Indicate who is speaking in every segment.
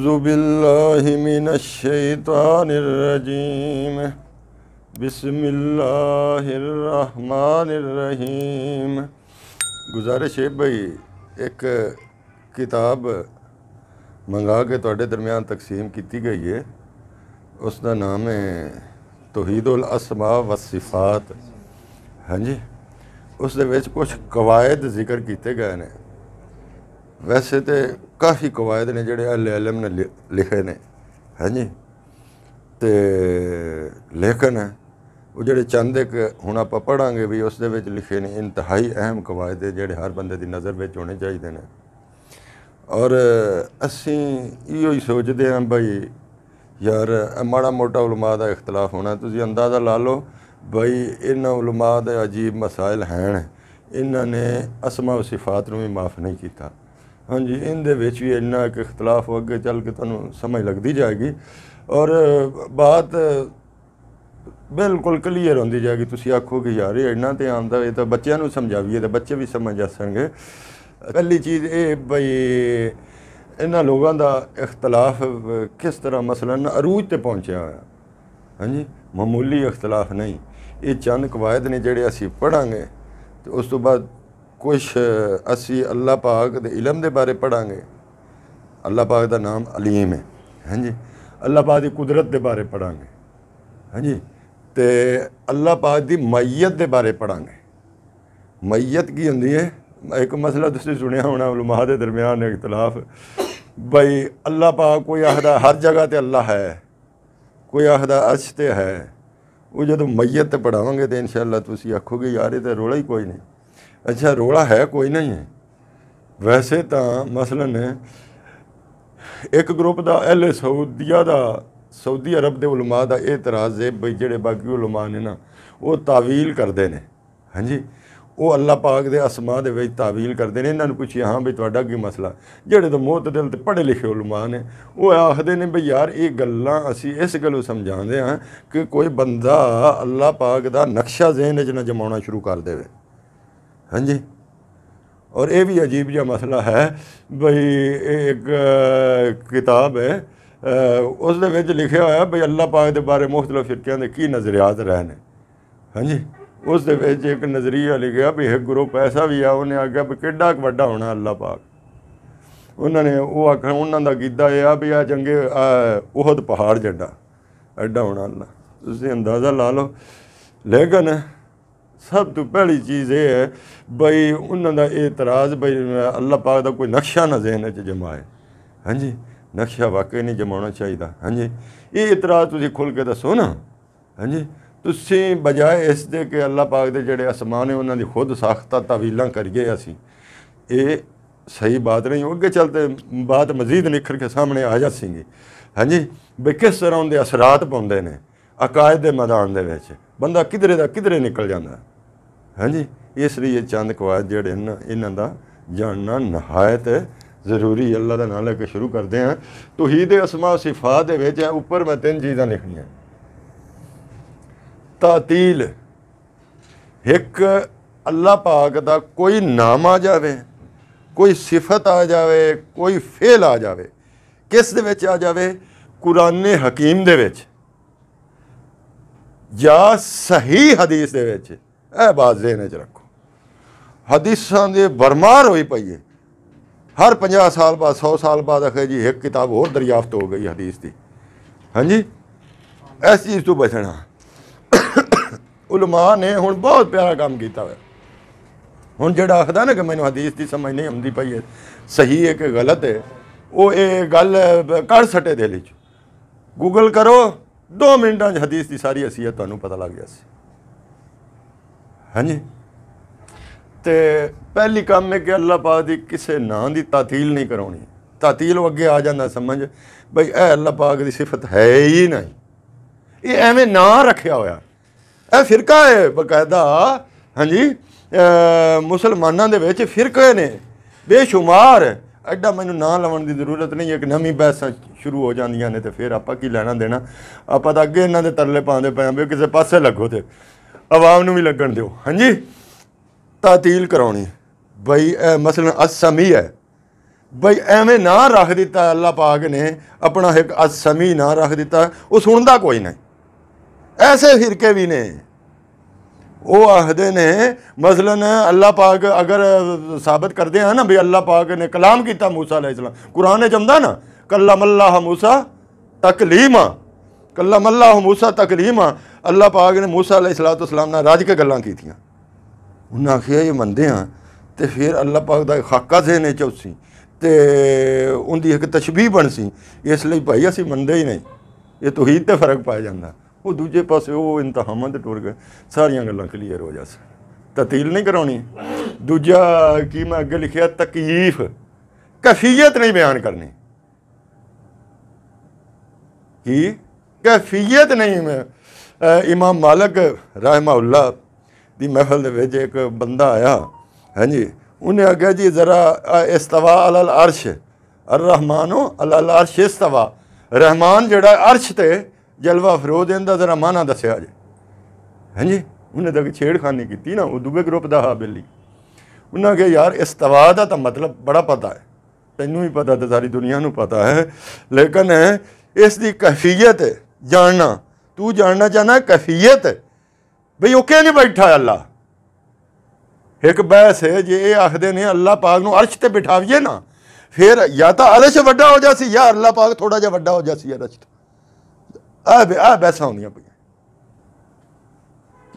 Speaker 1: ज़ुबिल्लाशैतानरजीम बिसमीम गुजारिश है भाई एक किताब मंगा के तोड़े दरमियान तकसीम की गई है उसका नाम है तोहीदुल असमा व सिफात हाँ जी उस कुछ कवायद जिक्र किए गए हैं वैसे तो ਕਾਫੀ ਕਵਾਇਦ ਨੇ ਜਿਹੜੇ ਐਲਐਲਐਮ ਨੇ ਲਿਖੇ ਨੇ ਹਾਂਜੀ ਤੇ ਲੇਖਨ ਹੈ ਉਹ ਜਿਹੜੇ ਚੰਦ ਇੱਕ ਹੁਣ ਆਪਾਂ ਪੜਾਂਗੇ ਵੀ ਉਸ ਦੇ ਵਿੱਚ ਲਿਖੇ ਨੇ ਇੰਤਹਾਈ ਅਹਿਮ ਕਵਾਇਦ ਜਿਹੜੇ ਹਰ ਬੰਦੇ ਦੀ ਨਜ਼ਰ ਵਿੱਚ ਹੋਣੇ ਚਾਹੀਦੇ ਨੇ ਔਰ ਅਸੀਂ ਇਹੋ ਹੀ ਸੋਚਦੇ ਹਾਂ ਭਾਈ ਯਾਰ ਮਾੜਾ ਮੋਟਾ ਉਲਮਾ ਦਾ ਇਖਤਲਾਫ ਹੋਣਾ ਤੁਸੀਂ ਅੰਦਾਜ਼ਾ ਲਾ ਲਓ ਭਾਈ ਇਹਨਾਂ ਉਲਮਾ ਦੇ ਅਜੀਬ ਮਸਾਇਲ ਹਨ ਇਹਨਾਂ ਨੇ ਅਸਮਾ ਸਿਫਾਤ ਨੂੰ ਵੀ ਮਾਫ ਨਹੀਂ ਕੀਤਾ ਹਾਂਜੀ ਇਹਦੇ ਵਿੱਚ ਵੀ ਇੰਨਾ ਇੱਕ ਇਖਤਲਾਫ ਅੱਗੇ ਚੱਲ ਕੇ ਤੁਹਾਨੂੰ ਸਮਝ ਲੱਗਦੀ ਜਾਏਗੀ ਔਰ ਬਾਤ ਬਿਲਕੁਲ ਕਲੀਅਰ ਹੁੰਦੀ ਜਾਏਗੀ ਤੁਸੀਂ ਆਖੋਗੇ ਯਾਰ ਇਹ ਇੰਨਾ ਤੇ ਆਂਦਾ ਇਹ ਤਾਂ ਬੱਚਿਆਂ ਨੂੰ ਸਮਝਾਵੀਏ ਤਾਂ ਬੱਚੇ ਵੀ ਸਮਝ ਆਸਣਗੇ ਪਹਿਲੀ ਚੀਜ਼ ਇਹ ਬਈ ਇਹਨਾਂ ਲੋਕਾਂ ਦਾ ਇਖਤਲਾਫ ਕਿਸ ਤਰ੍ਹਾਂ ਮਸਲਨ ਅਰੂਜ ਤੇ ਪਹੁੰਚਿਆ ਹੋਇਆ ਹਾਂਜੀ ਮਾਮੂਲੀ ਇਖਤਲਾਫ ਨਹੀਂ ਇਹ ਚੰਦ ਕਵਾਇਦ ਨੇ ਜਿਹੜੇ ਅਸੀਂ ਪੜਾਂਗੇ ਤੇ ਉਸ ਤੋਂ ਬਾਅਦ कुछ असी अल्लाह पाक के इलम के बारे पढ़ा अल्लाह पाक का नाम अलीम है हाँ जी अल्लाह पाक की कुदरत के बारे पढ़ा हाँ जी तो अल्लाह पाक की मईयत के बारे पढ़ा मईयत की होंगी है एक मसला तुम सुने होना लुमाह के दरम्यान इखतलाफ भाई अल्लाह पाक कोई आखदा हर जगह तो अल्लाह है कोई आखदा अर्श तो है वो जो मईयत पढ़ावे तो इन शाला आखोगे यार ये तो रोला ही कोई नहीं ਅੱਛਾ ਰੋਲਾ ਹੈ ਕੋਈ ਨਹੀਂ ਹੈ ਵੈਸੇ ਤਾਂ ਮਸਲਨ ਇੱਕ ਗਰੁੱਪ ਦਾ ਅਹਲ ਸਾਊਦੀਆ ਦਾ ਸਾਊਦੀ ਅਰਬ ਦੇ ਉਲਮਾ ਦਾ ਇਹ ਇਤਰਾਜ਼ ਹੈ ਵੀ ਜਿਹੜੇ ਬਾਕੀ ਉਲਮਾ ਨੇ ਨਾ ਉਹ ਤਾਵੀਲ ਕਰਦੇ ਨੇ ਹਾਂਜੀ ਉਹ ਅੱਲਾਹ ਪਾਕ ਦੇ ਅਸਮਾ ਦੇ ਵਿੱਚ ਤਾਵੀਲ ਕਰਦੇ ਨੇ ਇਹਨਾਂ ਨੂੰ ਪੁੱਛਿਆ ਹਾਂ ਵੀ ਤੁਹਾਡਾ ਕੀ ਮਸਲਾ ਜਿਹੜੇ ਤਾਂ ਮੋਤਦਲ ਤੇ ਪੜ੍ਹੇ ਲਿਖੇ ਉਲਮਾ ਨੇ ਉਹ ਆਖਦੇ ਨੇ ਵੀ ਯਾਰ ਇਹ ਗੱਲਾਂ ਅਸੀਂ ਇਸ ਗੱਲੋਂ ਸਮਝਾਉਂਦੇ ਹਾਂ ਕਿ ਕੋਈ ਬੰਦਾ ਅੱਲਾਹ ਪਾਕ ਦਾ ਨਕਸ਼ਾ ਜ਼ਿਹਨ 'ਚ ਨਾ ਜਮਾਉਣਾ ਸ਼ੁਰੂ ਕਰ ਦੇਵੇ ਹਾਂਜੀ ਔਰ ਇਹ ਵੀ ਅਜੀਬ ਜਿਹਾ ਮਸਲਾ ਹੈ ਭਈ ਇੱਕ ਕਿਤਾਬ ਹੈ ਉਸ ਦੇ ਵਿੱਚ ਲਿਖਿਆ ਹੋਇਆ ਭਈ ਅੱਲਾਹ ਪਾਕ ਦੇ ਬਾਰੇ ਮੁxtਲਫ ਫਿਰਕਿਆਂ ਦੇ ਕੀ ਨਜ਼ਰੀਆਤ ਰਹੇ ਨੇ ਹਾਂਜੀ ਉਸ ਦੇ ਵਿੱਚ ਇੱਕ ਨਜ਼ਰੀਆ ਲਿਖਿਆ ਵੀ ਇੱਕ ਗਰੁੱਪ ਐਸਾ ਵੀ ਆ ਉਹਨੇ ਆਖਿਆ ਵੀ ਕਿੱਡਾ ਵੱਡਾ ਹੋਣਾ ਅੱਲਾਹ ਪਾਕ ਉਹਨਾਂ ਨੇ ਉਹ ਆਖਣ ਉਹਨਾਂ ਦਾ ਗੀਦਾ ਇਹ ਆ ਵੀ ਆ ਚੰਗੇ ਉਹਦ ਪਹਾੜ ਜੱਡਾ ਐਡਾ ਹੋਣਾ ਅੱਲਾ ਤੁਸੀਂ ਅੰਦਾਜ਼ਾ ਲਾ ਲਓ ਲੇਕਿਨ ਸਭ ਤੋਂ ਪਹਿਲੀ ਚੀਜ਼ ਇਹ ਹੈ ਬਈ ਉਹਨਾਂ ਦਾ ਇਤਰਾਜ਼ ਬਈ ਅੱਲਾਹ ਪਾਕ ਦਾ ਕੋਈ ਨਕਸ਼ਾ ਨਾ ਜ਼ਿਹਨ ਵਿੱਚ ਜਮਾਏ ਹਾਂਜੀ ਨਕਸ਼ਾ ਵਾਕਈ ਨਹੀਂ ਜਮਾਉਣਾ ਚਾਹੀਦਾ ਹਾਂਜੀ ਇਹ ਇਤਰਾਜ਼ ਤੁਸੀਂ ਖੁੱਲ ਕੇ ਦੱਸੋ ਨਾ ਹਾਂਜੀ ਤੁਸੀਂ ਬਜਾਏ ਇਸ ਦੇ ਕਿ ਅੱਲਾਹ ਪਾਕ ਦੇ ਜਿਹੜੇ ਅਸਮਾਨ ਹੈ ਉਹਨਾਂ ਦੀ ਖੁਦ ਸਾਖਤਾ ਤਾਵੀਲਾਂ ਕਰੀਏ ਅਸੀਂ ਇਹ सही बात नहीं हो अगे चलते बात मजीद निखर के सामने आ जासेंगी हाँ जी भी किस तरह उनके असरात पाते हैं ਅਕਾਇਦ ਦੇ ਮੈਦਾਨ ਦੇ ਵਿੱਚ ਬੰਦਾ ਕਿਧਰੇ ਦਾ ਕਿਧਰੇ ਨਿਕਲ ਜਾਂਦਾ ਹਾਂਜੀ ਇਸ ਲਈ ਇਹ ਚੰਦ ਕਵਾਇਦ ਜਿਹੜੇ ਹਨ ਇਹਨਾਂ ਦਾ ਜਾਣਨਾ ਨਹਾਇਤ ਜ਼ਰੂਰੀ ਅੱਲਾ ਦਾ ਨਾਮ ਲੈ ਕੇ ਸ਼ੁਰੂ ਕਰਦੇ ਹਾਂ ਤੌਹੀਦ ਅਸਮਾ ਸਿਫਾਤ ਦੇ ਵਿੱਚ ਹੈ ਉੱਪਰ ਮੈਂ ਤਿੰਨ ਚੀਜ਼ਾਂ ਲਿਖੀਆਂ ਤਾਤੀਲ ਇੱਕ ਅੱਲਾ ਪਾਕ ਦਾ ਕੋਈ ਨਾਮ ਆ ਜਾਵੇ ਕੋਈ ਸਿਫਤ ਆ ਜਾਵੇ ਕੋਈ ਫੇਲ ਆ ਜਾਵੇ ਕਿਸ ਦੇ ਵਿੱਚ ਆ ਜਾਵੇ ਕੁਰਾਨੇ ਹਕੀਮ ਦੇ ਵਿੱਚ ਜਾਂ ਸਹੀ ਹਦੀਸ ਦੇ ਵਿੱਚ ਇਹ ਬਾਤ ਜ਼ਿਹਨ ਵਿੱਚ ਰੱਖੋ ਹਦੀਸਾਂ ਦੇ ਬਰਮਾਰ ਹੋਈ ਪਈ ਹੈ ਹਰ 50 ਸਾਲ ਬਾਅਦ 100 ਸਾਲ ਬਾਅਦ ਅਖੇ ਜੀ ਇੱਕ ਕਿਤਾਬ ਹੋਰ ਦਰਿਆਫਤ ਹੋ ਗਈ ਹਦੀਸ ਦੀ ਹਾਂਜੀ ਇਸ ਚੀਜ਼ ਤੋਂ ਬਚਣਾ ਉਲਮਾ ਨੇ ਹੁਣ ਬਹੁਤ ਪਿਆਰਾ ਕੰਮ ਕੀਤਾ ਹੋਇਆ ਹੁਣ ਜਿਹੜਾ ਆਖਦਾ ਨਾ ਕਿ ਮੈਨੂੰ ਹਦੀਸ ਦੀ ਸਮਝ ਨਹੀਂ ਆਉਂਦੀ ਪਈ ਹੈ ਸਹੀ ਹੈ ਕਿ ਗਲਤ ਹੈ ਉਹ ਇਹ ਗੱਲ ਕਰ ਸਟੇ ਦੇ ਲਈ ਗੂਗਲ ਕਰੋ 2 ਮਿੰਟਾਂ 'ਚ ਹਦੀਸ ਦੀ ਸਾਰੀ ਹਸੀਅਤ ਤੁਹਾਨੂੰ ਪਤਾ ਲੱਗ ਗਿਆ ਸੀ ਹਾਂਜੀ ਤੇ ਪਹਿਲੀ ਕੰਮ ਹੈ ਕਿ ਅੱਲਾਹ ਪਾਕ ਦੀ ਕਿਸੇ ਨਾਂ ਦੀ ਤਾਤੀਲ ਨਹੀਂ ਕਰਾਉਣੀ ਤਾਤੀਲ ਉਹ ਅੱਗੇ ਆ ਜਾਂਦਾ ਸਮਝ ਬਈ ਇਹ ਅੱਲਾਹ ਪਾਕ ਦੀ ਸਿਫਤ ਹੈ ਹੀ ਨਹੀਂ ਇਹ ਐਵੇਂ ਨਾਂ ਰੱਖਿਆ ਹੋਇਆ ਇਹ ਫਿਰਕਾ ਹੈ ਬਕਾਇਦਾ ਹਾਂਜੀ ਮੁਸਲਮਾਨਾਂ ਦੇ ਵਿੱਚ ਫਿਰਕੇ ਨੇ ਬੇਸ਼ੁਮਾਰ ਐਡਾ ਮੈਨੂੰ ਨਾਂ ਲਵਣ ਦੀ ਜ਼ਰੂਰਤ ਨਹੀਂ ਇੱਕ ਨਵੀਂ ਬਹਿਸ ਸ਼ੁਰੂ ਹੋ ਜਾਂਦੀਆਂ ਨੇ ਤੇ ਫਿਰ ਆਪਾਂ ਕੀ ਲੈਣਾ ਦੇਣਾ ਆਪਾਂ ਤਾਂ ਅੱਗੇ ਇਹਨਾਂ ਦੇ ਤਰਲੇ ਪਾਉਂਦੇ ਪਏ ਆਂ ਵੀ ਕਿਸੇ ਪਾਸੇ ਲੱਗੋ ਤੇ ਆਵਾਮ ਨੂੰ ਵੀ ਲੱਗਣ ਦਿਓ ਹਾਂਜੀ ਤਾਤੀਲ ਕਰਾਉਣੀ ਬਈ ਮਸਲਨ ਅਸਮੀ ਹੈ ਬਈ ਐਵੇਂ ਨਾ ਰੱਖ ਦਿੱਤਾ ਅੱਲਾਹ ਪਾਕ ਨੇ ਆਪਣਾ ਇੱਕ ਅਸਮੀ ਨਾ ਰੱਖ ਦਿੱਤਾ ਉਹ ਸੁਣਦਾ ਕੋਈ ਨਹੀਂ ਐਸੇ ਫਿਰਕੇ ਵੀ ਨੇ ਉਹ ਆਖਦੇ ਨੇ ਮਸਲਨ ਅੱਲਾਹ ਪਾਕ ਅਗਰ ਸਾਬਤ ਕਰਦੇ ਆ ਨਾ ਵੀ ਅੱਲਾਹ ਪਾਕ ਨੇ ਕਲਾਮ ਕੀਤਾ موسی ਅਲੈਹ ਸਲਾਮ ਕੁਰਾਨ ਜਮਦਾ ਨਾ ਕਲਮ ਅੱਲਾਹ موسی ਤਕਲੀਮਾ ਕਲਮ ਅੱਲਾਹ موسی ਤਕਲੀਮਾ ਅੱਲਾਹ ਪਾਕ ਨੇ موسی ਅਲੈਹ ਸਲਾਤੁ ਸਲਾਮ ਨਾਲ ਰਾਜ ਕੇ ਗੱਲਾਂ ਕੀਤੀਆਂ ਉਹਨਾਂ ਆਖਿਆ ਇਹ ਮੰਨਦੇ ਆ ਤੇ ਫਿਰ ਅੱਲਾਹ ਪਾਕ ਦਾ ਖਾਕਾ ਜੇ ਨੇ ਚੌਸੀ ਤੇ ਉਹਦੀ ਇੱਕ ਤਸ਼ਬੀਹ ਬਣ ਸੀ ਇਸ ਲਈ ਭਾਈ ਅਸੀਂ ਮੰਨਦੇ ਹੀ ਨਹੀਂ ਇਹ ਤੋਹੀਦ ਤੇ ਫਰਕ ਪਾਇਆ ਜਾਂਦਾ ਉਹ ਦੂਜੇ ਪਾਸੇ ਉਹ ਇੰਤਹਾਮਾਂ ਤੇ ਟੁਰ ਗਏ ਸਾਰੀਆਂ ਗੱਲਾਂ ਕਲੀਅਰ ਹੋ ਜਾਸ ਤਤੀਲ ਨਹੀਂ ਕਰਾਉਣੀ ਦੂਜਾ ਕੀ ਮੈਂ ਅੱਗੇ ਲਿਖਿਆ ਤਕੀਫ ਕਫੀਅਤ ਨਹੀਂ ਬਿਆਨ ਕਰਨੀ ਕੀ ਕਫੀਅਤ ਨਹੀਂ ਮੈਂ ਇਮਾਮ ਮਾਲਕ ਰਹਿਮਾਉਲਾ ਦੀ ਮਹਿਫਲ ਦੇ ਵਿੱਚ ਇੱਕ ਬੰਦਾ ਆਇਆ ਹਾਂਜੀ ਉਹਨੇ ਅੱਗੇ ਜੀ ਜ਼ਰਾ ਇਸਤਵਾ ਅਲਲ ਅਰਸ਼ ਅਰ ਰਹਿਮਾਨੋ ਅਲਲ ਅਰਸ਼ ਇਸਤਵਾ ਰਹਿਮਾਨ ਜਿਹੜਾ ਅਰਸ਼ ਤੇ ਜਲਵਾ ਫਿਰੋਜ਼ ਦਾ ਜ਼ਰਾ ਮਾਨਾ ਦੱਸਿਆ ਜੇ ਹਾਂਜੀ ਉਹਨੇ ਤਾਂ ਛੇੜਖਾਨੀ ਕੀਤੀ ਨਾ ਉਹ ਦੂਏ ਗਰੁੱਪ ਦਾ ਹਾਬਿਲੀ ਉਹਨਾਂ ਕੇ ਯਾਰ ਇਸਤਵਾ ਦਾ ਤਾਂ ਮਤਲਬ ਬੜਾ ਪਤਾ ਹੈ ਤੈਨੂੰ ਵੀ ਪਤਾ ਤੇ ਸਾਰੀ ਦੁਨੀਆ ਨੂੰ ਪਤਾ ਹੈ ਲੇਕਿਨ ਇਸ ਦੀ ਕਫੀਅਤ ਜਾਣਨਾ ਤੂੰ ਜਾਣਨਾ ਚਾਹਨਾ ਕਫੀਅਤ ਬਈ ਉਹ ਕਿਉਂ ਨਹੀਂ ਬੈਠਾ ਅੱਲਾ ਇੱਕ ਬਹਿਸ ਹੈ ਜੇ ਇਹ ਆਖਦੇ ਨੇ ਅੱਲਾ ਪਾਕ ਨੂੰ ਅਰਸ਼ ਤੇ ਬਿਠਾਵੀਏ ਨਾ ਫਿਰ ਜਾਂ ਤਾਂ ਅਰਸ਼ ਵੱਡਾ ਹੋ ਜਾਸੀ ਜਾਂ ਅੱਲਾ ਪਾਕ ਥੋੜਾ ਜਿਹਾ ਵੱਡਾ ਹੋ ਜਾਸੀ ਅਰਸ਼ ਤੋਂ ਆ ਆ ਬੈਸਾ ਹੁੰਦੀਆਂ ਪਈਆਂ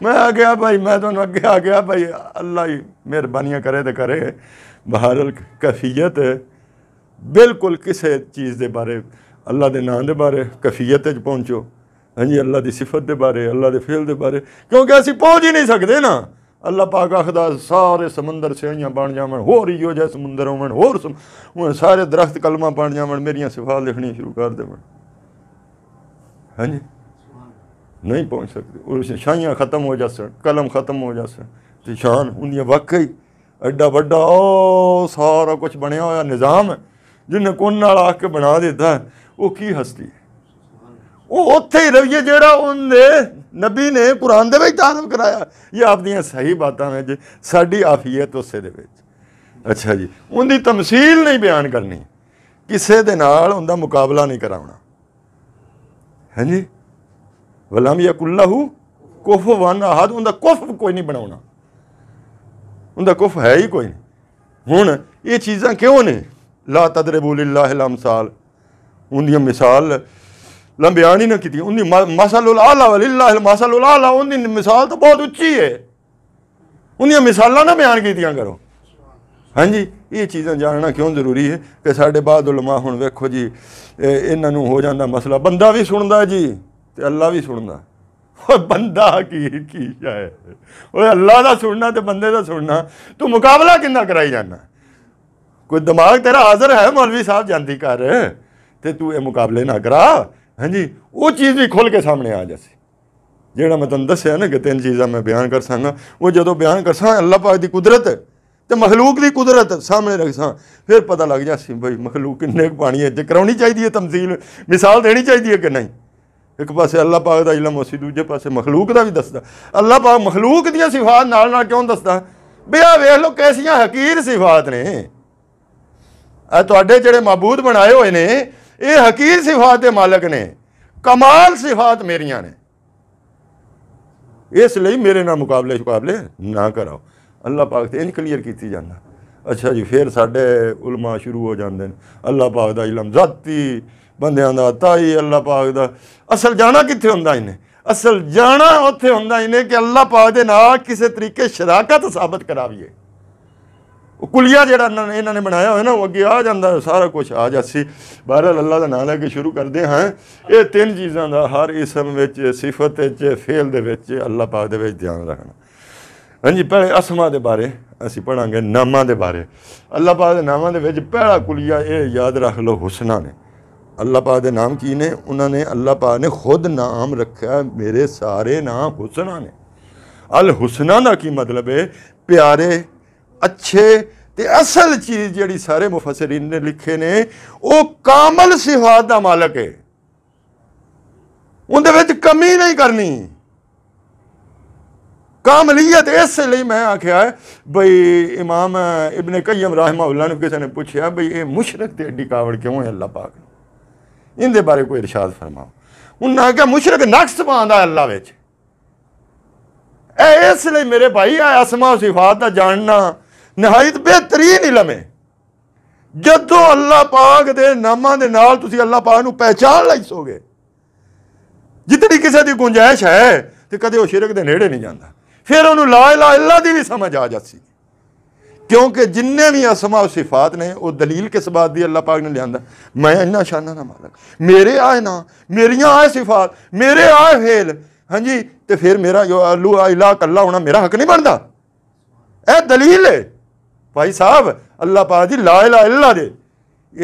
Speaker 1: ਮੈਂ ਆ ਗਿਆ ਭਾਈ ਮੈਂ ਤੁਹਾਨੂੰ ਅੱਗੇ ਆ ਗਿਆ ਭਾਈ ਅੱਲਾ ਹੀ ਮਿਹਰਬਾਨੀਆਂ ਕਰੇ ਤੇ ਕਰੇ ਬਹਾਰਲ ਕਫੀਅਤ ਬਿਲਕੁਲ ਕਿਸੇ ਚੀਜ਼ ਦੇ ਬਾਰੇ ਅੱਲਾ ਦੇ ਨਾਂ ਦੇ ਬਾਰੇ ਕਫੀਅਤ 'ਚ ਪਹੁੰਚੋ ਹਾਂਜੀ ਅੱਲਾ ਦੀ ਸਿਫਤ ਦੇ ਬਾਰੇ ਅੱਲਾ ਦੇ ਫੇਲ ਦੇ ਬਾਰੇ ਕਿਉਂਕਿ ਅਸੀਂ ਪਹੁੰਚ ਹੀ ਨਹੀਂ ਸਕਦੇ ਨਾ ਅੱਲਾ ਪਾਕ ਆਖਦਾ ਸਾਰੇ ਸਮੁੰਦਰ ਸਿਆਈਆਂ ਬਣ ਜਾਵਣ ਹੋਰ ਹੀ ਹੋ ਜਾਏ ਸਮੁੰਦਰ ਹੋਵਣ ਹੋਰ ਸਾਰੇ ਦਰਖਤ ਕਲਮਾ ਬਣ ਜਾਵਣ ਮੇਰੀਆਂ ਸਿਫਾਤ ਲਿਖਣੀ ਸ਼ੁਰੂ ਕਰ ਦੇਵਣ ਹਾਂਜੀ ਨਹੀਂ ਪਹੁੰਚ ਸਕਦੇ ਉਹ ਸ਼ਾਹੀਆਂ ਖਤਮ ਹੋ ਜਾਸਣ ਕਲਮ ਖਤਮ ਹੋ ਜਾਸਣ ਤੇ ਸ਼ਾਨ ਉਹਨੀਆਂ ਵਾਕਈ ਐਡਾ ਵੱਡਾ ਸਾਰਾ ਕੁਝ ਬਣਿਆ ਹੋਇਆ ਨਿਜ਼ਾਮ ਜਿਹਨੇ ਕੋਨ ਨਾਲ ਆ ਕੇ ਬਣਾ ਦਿੱਤਾ ਉਹ ਕੀ ਹਸਤੀ ਉਹ ਉੱਥੇ ਹੀ ਰਹੀਏ ਜਿਹੜਾ ਉਹਨੇ ਨਬੀ ਨੇ ਕੁਰਾਨ ਦੇ ਵਿੱਚ ਤਾਰਫ ਕਰਾਇਆ ਇਹ ਆਪਦੀਆਂ ਸਹੀ ਬਾਤਾਂ ਨੇ ਜੀ ਸਾਡੀ ਆਫੀਅਤ ਉਸੇ ਦੇ ਵਿੱਚ ਅੱਛਾ ਜੀ ਉਹਦੀ ਤਮਸੀਲ ਨਹੀਂ ਬਿਆਨ ਕਰਨੀ ਕਿਸੇ ਦੇ ਨਾਲ ਉਹਦਾ ਮੁਕਾਬਲਾ ਨਹੀਂ ਕਰਾਉਣਾ हैं जी वलाम या कुल्ला हूँ कुफ वन आहद उनका कुफ कोई नहीं बना उनका कुफ है ही कोई नहीं हूँ ये चीज़ा क्यों ने ला तदरे बोली ला है लमसाल उनदिया मिसाल लंबिया नहीं ना कि उनकी मासा लोल ला वाली ला मासा लोल आला उन मिसाल तो बहुत उच्ची है उनदिया मिसाल ना बयान कीतियाँ करो ਹਾਂਜੀ ਇਹ ਚੀਜ਼ਾਂ ਜਾਣਨਾ ਕਿਉਂ ਜ਼ਰੂਰੀ ਹੈ ਕਿ ਸਾਡੇ ਬਾਅਦ ਉਲਮਾ ਹੁਣ ਵੇਖੋ ਜੀ ਇਹਨਾਂ ਨੂੰ ਹੋ ਜਾਂਦਾ ਮਸਲਾ ਬੰਦਾ ਵੀ ਸੁਣਦਾ ਜੀ ਤੇ ਅੱਲਾ ਵੀ ਸੁਣਦਾ ਓਏ ਬੰਦਾ ਕੀ ਕੀ ਹੈ ਓਏ ਅੱਲਾ ਦਾ ਸੁਣਨਾ ਤੇ ਬੰਦੇ ਦਾ ਸੁਣਨਾ ਤੂੰ ਮੁਕਾਬਲਾ ਕਿੰਨਾ ਕਰਾਈ ਜਾਂਦਾ ਕੋਈ ਦਿਮਾਗ ਤੇਰਾ ਹਾਜ਼ਰ ਹੈ ਮੌਲਵੀ ਸਾਹਿਬ ਜਾਂਦੀ ਕਰ ਤੇ ਤੂੰ ਇਹ ਮੁਕਾਬਲੇ ਨਾ ਕਰਾ ਹਾਂਜੀ ਉਹ ਚੀਜ਼ ਵੀ ਖੁੱਲ ਕੇ ਸਾਹਮਣੇ ਆ ਜਾਸੀ ਜਿਹੜਾ ਮੈਂ ਤੁਹਾਨੂੰ ਦੱਸਿਆ ਨਾ ਕਿ ਤਿੰਨ ਚੀਜ਼ਾਂ ਮੈਂ ਬਿਆਨ ਕਰ ਸਾਂਗਾ ਉਹ ਜਦੋਂ ਬਿਆਨ ਕਰ ਅੱਲਾ ਅੱਲਾਹ ਪਾਕ ਦੀ ਕੁਦਰਤ ਤੇ ਮਖਲੂਕ ਦੀ ਕੁਦਰਤ ਸਾਹਮਣੇ ਰੱਖਸਾਂ ਫਿਰ ਪਤਾ ਲੱਗ ਜਾ ਸੀ ਬਈ ਮਖਲੂਕ ਕਿੰਨੇ ਪਾਣੀ ਹੈ ਤੇ ਕਰਾਉਣੀ ਚਾਹੀਦੀ ਹੈ ਤਮਸੀਲ ਮਿਸਾਲ ਦੇਣੀ ਚਾਹੀਦੀ ਹੈ ਕਿ ਨਹੀਂ ਇੱਕ ਪਾਸੇ ਅੱਲਾਹ ਪਾਕ ਦਾ ਇਲਮ ਉਸੇ ਦੂਜੇ ਪਾਸੇ ਮਖਲੂਕ ਦਾ ਵੀ ਦੱਸਦਾ ਅੱਲਾਹ ਪਾਕ ਮਖਲੂਕ ਦੀਆਂ ਸਿਫਾਤ ਨਾਲ ਨਾਲ ਕਿਉਂ ਦੱਸਦਾ ਵੀ ਆ ਵੇਖ ਲਓ ਕੈਸੀਆਂ ਹਕੀਰ ਸਿਫਾਤ ਨੇ ਆ ਤੁਹਾਡੇ ਜਿਹੜੇ ਮਾਬੂਦ ਬਣਾਏ ਹੋਏ ਨੇ ਇਹ ਹਕੀਰ ਸਿਫਾਤ ਦੇ ਮਾਲਕ ਨੇ ਕਮਾਲ ਸਿਫਾਤ ਮੇਰੀਆਂ ਨੇ ਇਸ ਲਈ ਮੇਰੇ ਨਾਲ ਮੁਕਾਬਲੇ ਮੁਕਾਬਲੇ ਨਾ ਕਰਾਓ ਅੱਲਾਹ ਪਾਕ ਤੇ ਨਹੀਂ ਕਲੀਅਰ ਕੀਤੀ ਜਾਂਦਾ ਅੱਛਾ ਜੀ ਫਿਰ ਸਾਡੇ ਉਲਮਾ ਸ਼ੁਰੂ ਹੋ ਜਾਂਦੇ ਨੇ ਅੱਲਾਹ ਪਾਕ ਦਾ ਇਲਮ ਜ਼ਾਤੀ ਬੰਦਿਆਂ ਦਾ ਤਾਈ ਅੱਲਾਹ ਪਾਕ ਦਾ ਅਸਲ ਜਾਣਾ ਕਿੱਥੇ ਹੁੰਦਾ ਇਹਨੇ ਅਸਲ ਜਾਣਾ ਉੱਥੇ ਹੁੰਦਾ ਇਹਨੇ ਕਿ ਅੱਲਾਹ ਪਾਕ ਦੇ ਨਾਲ ਕਿਸੇ ਤਰੀਕੇ ਸ਼ਰਾਕਤ ਸਾਬਤ ਕਰਾਵੀਏ ਉਹ ਕੁਲੀਆ ਜਿਹੜਾ ਇਹਨਾਂ ਨੇ ਬਣਾਇਆ ਹੋਇਆ ਨਾ ਉਹ ਅੱਗੇ ਆ ਜਾਂਦਾ ਸਾਰਾ ਕੁਝ ਆ ਜਾਸੀ ਬਹਰਲ ਅੱਲਾ ਦਾ ਨਾਮ ਲੈ ਕੇ ਸ਼ੁਰੂ ਕਰਦੇ ਹਾਂ ਇਹ ਤਿੰਨ ਚੀਜ਼ਾਂ ਦਾ ਹਰ ਇਸਮ ਵਿੱਚ ਸਿਫਤ ਵਿੱਚ ਫੇਲ ਦੇ ਵਿੱਚ ਅੱਲਾਹ ਪਾਕ ਦੇ ਵਿੱਚ ਧਿਆਨ ਰੱਖਣਾ ਹਾਂਜੀ ਪਹਿਲੇ ਅਸਮਾ ਦੇ ਬਾਰੇ ਅਸੀਂ ਪੜਾਂਗੇ ਨਾਮਾਂ ਦੇ ਬਾਰੇ ਅੱਲਾਹ ਪਾਕ ਦੇ ਨਾਮਾਂ ਦੇ ਵਿੱਚ ਪਹਿਲਾ ਕੁਲੀਆ ਇਹ ਯਾਦ ਰੱਖ ਲਓ ਹੁਸਨਾ ਨੇ ਅੱਲਾਹ ਪਾਕ ਦੇ ਨਾਮ ਕੀ ਨੇ ਉਹਨਾਂ ਨੇ ਅੱਲਾਹ ਪਾਕ ਨੇ ਖੁਦ ਨਾਮ ਰੱਖਿਆ ਮੇਰੇ ਸਾਰੇ ਨਾਮ ਹੁਸਨਾ ਨੇ ਅਲ ਹੁਸਨਾ ਦਾ ਕੀ ਮਤਲਬ ਹੈ ਪਿਆਰੇ ਅੱਛੇ ਤੇ ਅਸਲ ਚੀਜ਼ ਜਿਹੜੀ ਸਾਰੇ ਮੁਫਸਰੀਨ ਨੇ ਲਿਖੇ ਨੇ ਉਹ ਕਾਮਲ ਸਿਫਾਤ ਦਾ ਮਾਲਕ ਹੈ ਉਹਦੇ ਵਿੱਚ ਕਮੀ ਨਹੀਂ ਕਰਨੀ ਕਾਮਲੀਅਤ ਇਸ ਲਈ ਮੈਂ ਆਖਿਆ ਬਈ ਇਮਾਮ ਇਬਨ ਕਈਮ ਰਹਿਮਾਹੁੱਲਾ ਨੂੰ ਕਿਸੇ ਨੇ ਪੁੱਛਿਆ ਬਈ ਇਹ ਮੁਸ਼ਰਕ ਤੇ ਐਡੀ ਕਾਵੜ ਕਿਉਂ ਹੈ ਅੱਲਾਹ ਪਾਕ ਨੂੰ ਇਹਦੇ ਬਾਰੇ ਕੋਈ ਇਰਸ਼ਾਦ ਫਰਮਾਓ ਉਹਨਾਂ ਆਖਿਆ ਮੁਸ਼ਰਕ ਨਕਸ ਪਾਉਂਦਾ ਅੱਲਾਹ ਵਿੱਚ ਇਹ ਇਸ ਲਈ ਮੇਰੇ ਭਾਈ ਆ ਅਸਮਾ ਸਿਫਾਤ ਦਾ ਜਾਣਨਾ ਨਹਾਇਤ ਬਿਹਤਰੀਨ ਇਲਮ ਹੈ ਜਦੋਂ ਅੱਲਾਹ ਪਾਕ ਦੇ ਨਾਮਾਂ ਦੇ ਨਾਲ ਤੁਸੀਂ ਅੱਲਾਹ ਪਾਕ ਨੂੰ ਪਹਿਚਾਨ ਲਈ ਸੋਗੇ ਜਿੱਤੜੀ ਕਿਸੇ ਦੀ ਗੁੰਜਾਇਸ਼ ਹੈ ਤੇ ਕਦੇ ਉਹ ਸ਼ਿਰਕ ਦੇ ਨੇੜੇ ਨਹੀਂ ਜਾਂਦਾ ਫਿਰ ਉਹਨੂੰ ਲਾ ਇਲਾ ਇਲਾ ਦੀ ਵੀ ਸਮਝ ਆ ਜਾਂਦੀ ਕਿਉਂਕਿ ਜਿੰਨੇ ਵੀ ਅਸਮਾ ਸਿਫਾਤ ਨੇ ਉਹ ਦਲੀਲ ਕਿਸ ਬਾਤ ਦੀ ਅੱਲਾਹ ਪਾਕ ਨੇ ਲਿਆਂਦਾ ਮੈਂ ਇੰਨਾ ਸ਼ਾਨਾ ਦਾ ਮਾਲਕ ਮੇਰੇ ਆਏ ਨਾ ਮੇਰੀਆਂ ਆਏ ਸਿਫਾਤ ਮੇਰੇ ਆਏ ਫੇਲ ਹਾਂਜੀ ਤੇ ਫਿਰ ਮੇਰਾ ਜੋ ਅਲੂ ਇਲਾ ਕੱਲਾ ਹੋਣਾ ਮੇਰਾ ਹੱਕ ਨਹੀਂ ਬਣਦਾ ਇਹ ਦਲੀਲ ਹੈ ਭਾਈ ਸਾਹਿਬ ਅੱਲਾਹ ਪਾਕ ਦੀ ਲਾ ਇਲਾ ਇਲਾ ਦੇ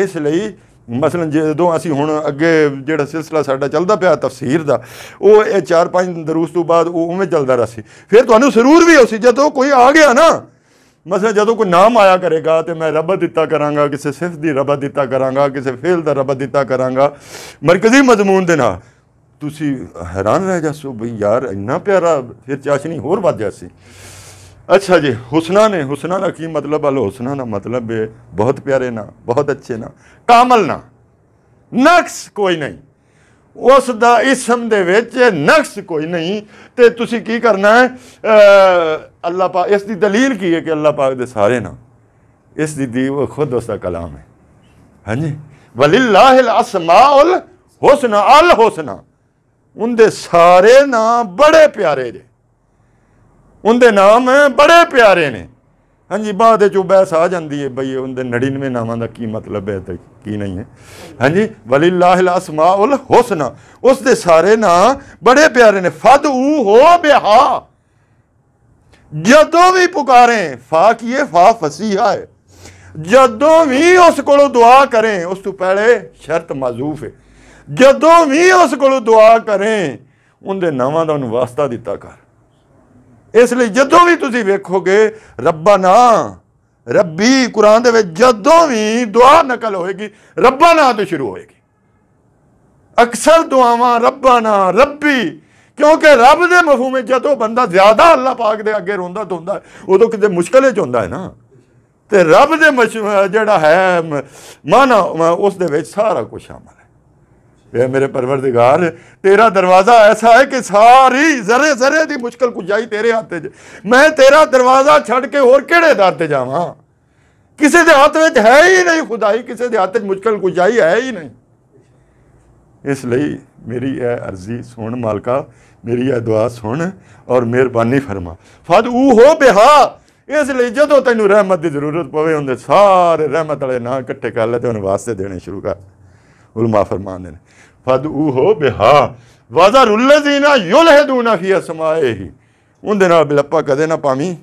Speaker 1: ਇਸ ਲਈ ਮਸਲਨ ਜਦੋਂ ਅਸੀਂ ਹੁਣ ਅੱਗੇ ਜਿਹੜਾ ਸਿਲਸਿਲਾ ਸਾਡਾ ਚੱਲਦਾ ਪਿਆ ਤਫਸੀਰ ਦਾ ਉਹ ਇਹ 4-5 ਦਰੂਸ ਤੋਂ ਬਾਅਦ ਉਹ ਉਵੇਂ ਚੱਲਦਾ ਰਸੀ ਫਿਰ ਤੁਹਾਨੂੰ ਸਰੂਰ ਵੀ ਹੋਸੀ ਜਦੋਂ ਕੋਈ ਆ ਗਿਆ ਨਾ ਮਸਲਨ ਜਦੋਂ ਕੋਈ ਨਾਮ ਆਇਆ ਕਰੇਗਾ ਤੇ ਮੈਂ ਰਬਤ ਦਿੱਤਾ ਕਰਾਂਗਾ ਕਿਸੇ ਸਿਫਤ ਦੀ ਰਬਤ ਦਿੱਤਾ ਕਰਾਂਗਾ ਕਿਸੇ ਫੇਲ ਦਾ ਰਬਤ ਦਿੱਤਾ ਕਰਾਂਗਾ ਮਰਕਜ਼ੀ ਮਜ਼ਮੂਨ ਦੇ ਨਾਲ ਤੁਸੀਂ ਹੈਰਾਨ ਰਹਿ ਜਾਸੋ ਬਈ ਯਾਰ ਇੰਨਾ ਪਿਆਰਾ ਫਿਰ ਚਾਸ਼ਨੀ ਹੋਰ ਵੱਧ ਜਾਸੀ अच्छा जी हुसना ने हुसना ना की मतलब अल हुसना ना मतलब बहुत प्यारे ना बहुत अच्छे ना कामल ना ਨਕਸ ਕੋਈ ਨਹੀਂ ਉਸ ਦਾ ਇਸਮ ਦੇ ਵਿੱਚ ਨਕਸ ਕੋਈ ਨਹੀਂ ਤੇ ਤੁਸੀਂ ਕੀ ਕਰਨਾ ਹੈ ਅੱਲਾਹ ਪਾਕ ਇਸ ਦੀ ਦਲੀਲ ਕੀ ਹੈ ਕਿ ਅੱਲਾਹ ਪਾਕ ਦੇ ਸਾਰੇ ਨਾ ਇਸ ਦੀ ਦੀਵ ਖੁਦ ਉਸ ਦਾ ਕਲਾਮ ਹੈ ਹਾਂਜੀ ਵਲਿல்லாਹਿਲ ਅਸਮਾਉਲ ਹੁਸਨ ਅਲ ਹੁਸਨਾ ਉਹਦੇ ਸਾਰੇ ਨਾਂ ਬੜੇ ਪਿਆਰੇ ਜੇ उनके नाम बड़े प्यारे ने हाँ जी बाद बहस आ जाती है बई उन नड़िनवे नावों का की मतलब है तो की नहीं है हाँ जी वली लाला समा उल होसना उसके सारे ना बड़े प्यारे ने फद ऊ हो बेहा जदों भी पुकारें फा किए फा फसी आए जदों भी उस को दुआ करें उस तू पहले शर्त माजूफ है जदों भी उस को दुआ करें उनके नावों का उन्होंने वास्ता दिता कर ਇਸ ਲਈ ਜਦੋਂ ਵੀ ਤੁਸੀਂ ਵੇਖੋਗੇ ਰੱਬਾਨਾ ਰੱਬੀ ਕੁਰਾਨ ਦੇ ਵਿੱਚ ਜਦੋਂ ਵੀ ਦੁਆ ਨਕਲ ਹੋਏਗੀ ਰੱਬਾਨਾ ਤੋਂ ਸ਼ੁਰੂ ਹੋਏਗੀ ਅਕਸਰ ਦੁਆਵਾਂ ਰੱਬਾਨਾ ਰੱਬੀ ਕਿਉਂਕਿ ਰੱਬ ਦੇ ਮਫਹੂਮ ਵਿੱਚ ਜਦੋਂ ਬੰਦਾ ਜ਼ਿਆਦਾ ਅੱਲਾਹ ਪਾਕ ਦੇ ਅੱਗੇ ਰੋਂਦਾ ਧੋਂਦਾ ਉਦੋਂ ਕਿਤੇ ਮੁਸ਼ਕਲ ਵਿੱਚ ਹੁੰਦਾ ਹੈ ਨਾ ਤੇ ਰੱਬ ਦੇ ਜਿਹੜਾ ਹੈ ਮਾਨਾ ਉਸ ਦੇ ਵਿੱਚ ਸਾਰਾ ਕੁਝ ਸ਼ਾਮਲ वे मेरे परवरदिगार तेरा दरवाज़ा ऐसा है कि सारी जरे जरे की मुश्किल कुजाई तेरे हाथ च मैं तेरा दरवाज़ा छड़ के होर किड़े दर ते जावा किसी के हथ में है ही नहीं खुदाई किसी के हाथ मुश्किल कुजाई है ही नहीं इसलिए मेरी यह अर्जी सुन मालका मेरी यह दुआ सुन और मेहरबानी फरमा फद ऊ हो बिहा इसलिए जो तेन रहमत की जरूरत पवे उन्हें सारे रहमत वाले ना इकट्ठे कर लेते उन्हें वास्ते देने शुरू कर उलमा फरमान ने फदूहो बिहा वाजरुल्लजीना युलहिदूना फी असमाएही ਉਹਦੇ ਨਾਲ ਬਿਲੱਪਾ ਕਦੇ ਨਾ ਪਾਵੀਂ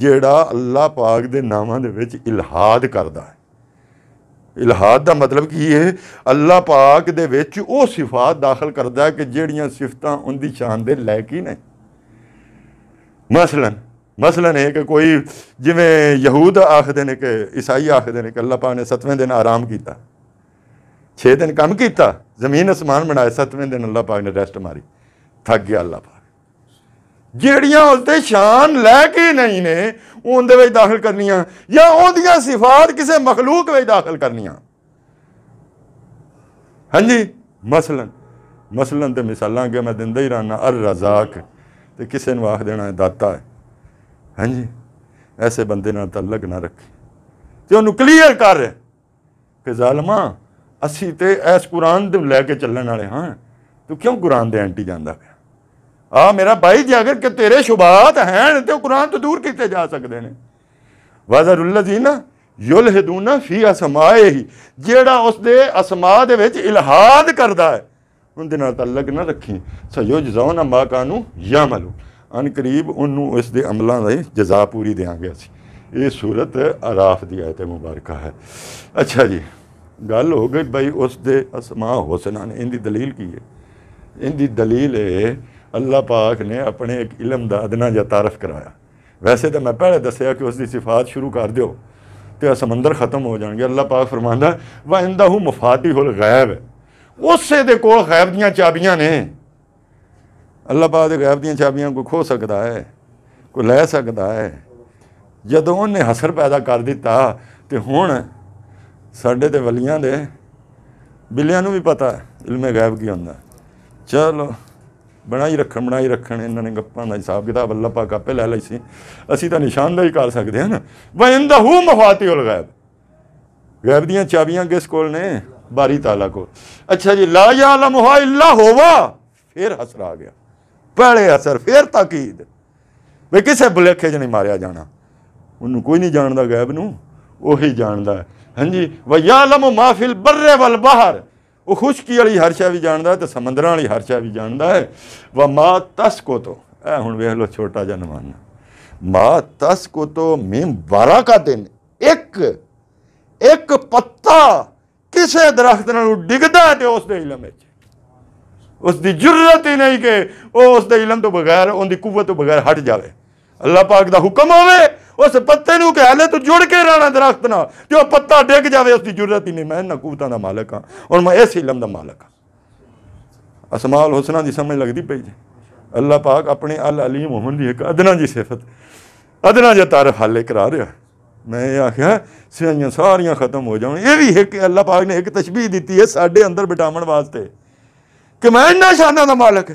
Speaker 1: ਜਿਹੜਾ ਅੱਲਾਹ ਪਾਕ ਦੇ ਨਾਮਾਂ ਦੇ ਵਿੱਚ ਇਲਹਾਦ ਕਰਦਾ ਹੈ ਇਲਹਾਦ ਦਾ ਮਤਲਬ ਕੀ ਹੈ ਅੱਲਾਹ ਪਾਕ ਦੇ ਵਿੱਚ ਉਹ ਸਿਫਾਤ ਦਾਖਲ ਕਰਦਾ ਹੈ ਕਿ ਜਿਹੜੀਆਂ ਸਿਫਤਾਂ ਉਹਦੀ ਸ਼ਾਨ ਦੇ ਲਾਇਕ ਹੀ ਨਹੀਂ ਮਸਲਨ ਮਸਲਨ ਹੈ ਕਿ ਕੋਈ ਜਿਵੇਂ ਯਹੂਦ ਆਖਦੇ ਨੇ ਕਿ ਈਸਾਈ ਆਖਦੇ ਨੇ ਕਿ ਅੱਲਾਹ ਪਾਕ ਨੇ ਸਤਵੇਂ ਦਿਨ ਆਰਾਮ ਕੀਤਾ 6 ਦਿਨ ਕੰਮ ਕੀਤਾ ਜ਼ਮੀਨ ਅਸਮਾਨ ਬਣਾਇਆ 7ਵੇਂ ਦਿਨ ਅੱਲਾਹ ਪਾਕ ਨੇ ਰੈਸਟ ਮਾਰੀ ਥੱਕ ਗਿਆ ਅੱਲਾਹ ਪਾਕ ਜਿਹੜੀਆਂ ਉਸਦੇ ਸ਼ਾਨ ਲੈ ਕੇ ਨਹੀਂ ਨੇ ਉਹਦੇ ਵਿੱਚ ਦਾਖਲ ਕਰਨੀਆਂ ਜਾਂ ਉਹਦੀਆਂ ਸਿਫਾਤ ਕਿਸੇ ਮਖਲੂਕ ਵਿੱਚ ਦਾਖਲ ਕਰਨੀਆਂ ਹਾਂਜੀ ਮਸਲਨ ਮਸਲਨ ਤੇ ਮਿਸਾਲਾਂ ਅੱਗੇ ਮੈਂ ਦਿੰਦਾ ਹੀ ਰਹਿਣਾ ਅਰ ਰਜ਼ਾਕ ਤੇ ਕਿਸੇ ਨੂੰ ਆਖ ਦੇਣਾ ਹੈ ਦਾਤਾ ਹੈ ਹਾਂਜੀ ਐਸੇ ਬੰਦੇ ਨਾਲ ਤਲਕ ਨਾ ਰੱਖੇ ਤੇ ਉਹਨੂੰ ਕਲੀਅਰ ਕਰ ਕਿ ਜ਼ਾਲਮਾ ਅਸੀਂ ਤੇ ਇਸ ਕੁਰਾਨ ਦੇ ਲੈ ਕੇ ਚੱਲਣ ਵਾਲੇ ਹਾਂ ਤੂੰ ਕਿਉਂ ਕੁਰਾਨ ਦੇ ਐਂਟੀ ਜਾਂਦਾ ਪਿਆ ਆ ਮੇਰਾ ਭਾਈ ਜੇ ਅਗਰ ਕਿ ਤੇਰੇ ਸ਼ੁਬਾਤ ਹਨ ਤੇ ਕੁਰਾਨ ਤੋਂ ਦੂਰ ਕਿੱਥੇ ਜਾ ਸਕਦੇ ਨੇ ਵਜ਼ਰੁਲਜ਼ੀਨਾ ਯੁਲਹਦੂਨਾ ਫੀ ਹੀ ਜਿਹੜਾ ਉਸ ਦੇ ਅਸਮਾ ਦੇ ਵਿੱਚ ਇਲਹਾਦ ਕਰਦਾ ਹੈ ਉਹਦੇ ਨਾਲ ਤਾਲਕ ਨਾ ਰੱਖੀ ਸਯੁਜਜ਼ਾਉਨਾ ਮਾ ਕਾਨੂ ਯਾਮਲੂ ਅਨ ਕਰੀਬ ਉਹਨੂੰ ਇਸ ਦੇ ਅਮਲਾਂ ਦਾ ਜਜ਼ਾ ਪੂਰੀ ਦੇਾਂਗੇ ਅਸੀਂ ਇਹ ਸੂਰਤ ਅਰਾਫ ਦੀ ਆਇਤ ਮੁਬਾਰਕਾ ਹੈ ਅੱਛਾ ਜੀ गल हो गई भाई उसके असमां हुसना ने इनकी दलील की है इनकी दलील है अल्लाह पाक ने अपने एक इलम का अदना जहा तारफ कराया वैसे तो मैं पहले दसिया कि उसकी सिफात शुरू कर दौ तो समंदर ख़त्म हो जाएंगे अल्लाह पाक फरमा वह इनका हूँ मुफाती हुल गैब है उस को गैब दाबियां ने अल्लाह पाक गैब दाबियां कोई खो सकता है कोई लै सकता है जो उन्हें हसर पैदा कर दिता तो हूँ ਸਾਡੇ ਤੇ ਵਲੀਆਂ ਦੇ ਬਿੱਲਿਆਂ ਨੂੰ ਵੀ ਪਤਾ ਇਲਮੇ ਗਾਇਬ ਕੀ ਹੁੰਦਾ ਚਲੋ ਬਣਾਈ ਰੱਖਣ ਬਣਾਈ ਰੱਖਣ ਇਹਨਾਂ ਨੇ ਗੱਪਾਂ ਦਾ ਹਿਸਾਬ ਕਿਤਾਬ ਅੱਲਾਹ ਪਾਕ ਆਪੇ ਲੈ ਲਈ ਸੀ ਅਸੀਂ ਤਾਂ ਲਈ ਕਰ ਸਕਦੇ ਹਾਂ ਨਾ ਦਾ ਹੂ ਮਫਾਤੀਹੁਲ ਗਾਇਬ ਗਾਇਬ ਦੀਆਂ ਚਾਬੀਆਂ ਕਿਸ ਕੋਲ ਨੇ ਬਾਰੀ ਤਾਲਾ ਕੋਲ ਅੱਛਾ ਜੀ ਲਾ ਯਾਲਮੁਹਾ ਇਲਾ ਹੋਵਾ ਫੇਰ ਹਸਰ ਆ ਗਿਆ ਪਹਿਲੇ ਅਸਰ ਫੇਰ ਤਾਕੀਦ ਵੇ ਕਿਸੇ ਬਲੇਖੇ ਜਣੀ ਮਾਰਿਆ ਜਾਣਾ ਉਹਨੂੰ ਕੋਈ ਨਹੀਂ ਜਾਣਦਾ ਗਾਇਬ ਨੂੰ ਉਹੀ ਜਾਣਦਾ ਹੈ ਹਾਂਜੀ ਵਯਾਲਮ ਮਾਫਿਲ ਬਰੇ ਵਲ ਬਹਰ ਉਹ ਖੁਸ਼ਕੀ ਵਾਲੀ ਹਰ ਸ਼ੈ ਵੀ ਜਾਣਦਾ ਤੇ ਸਮੁੰਦਰਾਂ ਵਾਲੀ ਹਰ ਸ਼ੈ ਵੀ ਜਾਣਦਾ ਹੈ ਵਾ ਮਾ ਤਸਕੋ ਤੋ ਐ ਹੁਣ ਵੇਖ ਲੋ ਛੋਟਾ ਜਨ ਮਾਨਾ ਮਾ ਤਸਕੋ ਤੋ ਕਾ ਦਿਨ ਇੱਕ ਇੱਕ ਪੱਤਾ ਕਿਸੇ ਦਰਖਤ ਨਾਲ ਡਿੱਗਦਾ ਤੇ ਉਸ ਦੇ ਇਲਮ ਵਿੱਚ ਉਸ ਦੀ ਜੁਰਤ ਹੀ ਨਹੀਂ ਕਿ ਉਹ ਉਸ ਦੇ ਇਲਮ ਤੋਂ ਬਗੈਰ ਉਹਦੀ ਕੂਵਤ ਤੋਂ ਬਗੈਰ ਹਟ ਜਾਵੇ ਅੱਲਾਹ ਪਾਕ ਦਾ ਹੁਕਮ ਹੋਵੇ ਉਸ ਪੱਤੇ ਨੂੰ ਕਹਿ ਲੈ ਤੂੰ ਜੁੜ ਕੇ ਰਹਿਣਾ ਦਰਖਤ ਨਾਲ ਜੋ ਪੱਤਾ ਡਿੱਗ ਜਾਵੇ ਉਸ ਦੀ ਜੁਰਤ ਹੀ ਨਹੀਂ ਮੈਂ ਇਹਨਾਂ ਕੂਤਾਂ ਦਾ ਮਾਲਕ ਹਾਂ ਔਰ ਮੈਂ ਇਸ ਇਲਮ ਦਾ ਮਾਲਕ ਹਾਂ ਅਸਮਾਲ ਹੁਸਨਾ ਦੀ ਸਮਝ ਲੱਗਦੀ ਪਈ ਜੀ ਅੱਲਾਹ ਪਾਕ ਆਪਣੇ ਅਲ ਅਲੀਮ ਹੋਣ ਦੀ ਇੱਕ ਅਦਨਾ ਜੀ ਸਿਫਤ ਅਦਨਾ ਜੇ ਤਾਰਫ ਹਾਲੇ ਕਰਾ ਰਿਹਾ ਮੈਂ ਇਹ ਆਖਿਆ ਸਿਆਈਆਂ ਸਾਰੀਆਂ ਖਤਮ ਹੋ ਜਾਣ ਇਹ ਵੀ ਇੱਕ ਅੱਲਾਹ ਪਾਕ ਨੇ ਇੱਕ ਤਸ਼ਬੀਹ ਦਿੱਤੀ ਹੈ ਸਾਡੇ ਅੰਦਰ ਬਿਟਾਉਣ ਵਾਸਤੇ ਕਿ ਮੈਂ ਇਹਨਾਂ ਸ਼ਾਨਾਂ ਦਾ ਮਾਲਕ